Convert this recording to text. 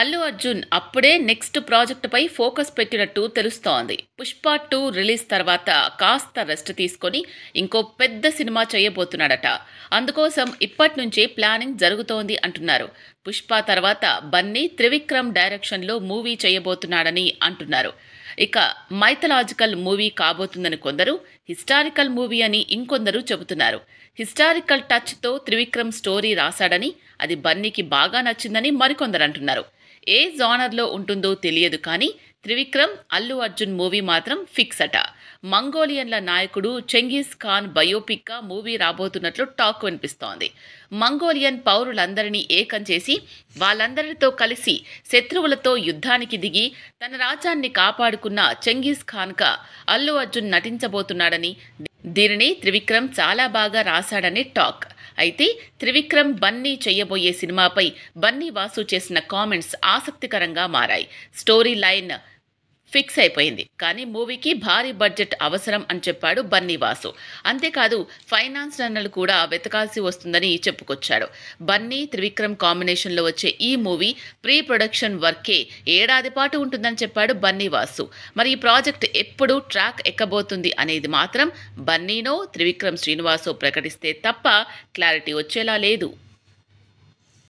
అల్లు అర్జున్ అప్పుడే నెక్స్ట్ ప్రాజెక్టుపై ఫోకస్ పెట్టినట్టు తెలుస్తోంది పుష్ప టూ రిలీజ్ తర్వాత కాస్త రెస్ట్ తీసుకొని ఇంకో పెద్ద సినిమా చేయబోతున్నాడట అందుకోసం ఇప్పటి నుంచే ప్లానింగ్ జరుగుతోంది అంటున్నారు పుష్ప తర్వాత బన్నీ త్రివిక్రమ్ డైరెక్షన్లో మూవీ చేయబోతున్నాడని అంటున్నారు ఇక మైథలాజికల్ మూవీ కాబోతుందని కొందరు హిస్టారికల్ మూవీ అని ఇంకొందరు చెబుతున్నారు హిస్టారికల్ టచ్తో త్రివిక్రమ్ స్టోరీ రాశాడని అది బన్నీకి బాగా నచ్చిందని మరికొందరు అంటున్నారు ఏ జానర్లో ఉంటుందో తెలియదు కానీ త్రివిక్రమ్ అల్లు అర్జున్ మూవీ మాత్రం ఫిక్స్ అట మంగోలియన్ల నాయకుడు చెంగీస్ ఖాన్ బయోపిక్గా మూవీ రాబోతున్నట్లు టాక్ వినిపిస్తోంది మంగోలియన్ పౌరులందరినీ ఏకం చేసి వాళ్ళందరితో కలిసి శత్రువులతో యుద్ధానికి దిగి తన రాజ్యాన్ని కాపాడుకున్న చెంగీస్ ఖాన్గా అల్లు అర్జున్ నటించబోతున్నాడని దీనిని త్రివిక్రమ్ చాలా బాగా రాశాడని టాక్ అయితే త్రివిక్రమ్ బన్నీ చేయబోయే సినిమాపై బన్నీ వాసు చేసిన కామెంట్స్ ఆసక్తికరంగా మారాయి స్టోరీ లైన్ ఫిక్స్ అయిపోయింది కానీ మూవీకి భారీ బడ్జెట్ అవసరం అని చెప్పాడు బన్నీవాసు అంతేకాదు ఫైనాన్స్ రన్నలు కూడా వెతకాల్సి వస్తుందని చెప్పుకొచ్చాడు బన్నీ త్రివిక్రమ్ కాంబినేషన్లో వచ్చే ఈ మూవీ ప్రీ ప్రొడక్షన్ వర్కే ఏడాది పాటు ఉంటుందని చెప్పాడు బన్నీవాసు మరి ఈ ప్రాజెక్ట్ ఎప్పుడు ట్రాక్ ఎక్కబోతుంది అనేది మాత్రం బన్నీనో త్రివిక్రమ్ శ్రీనివాసో ప్రకటిస్తే తప్ప క్లారిటీ వచ్చేలా లేదు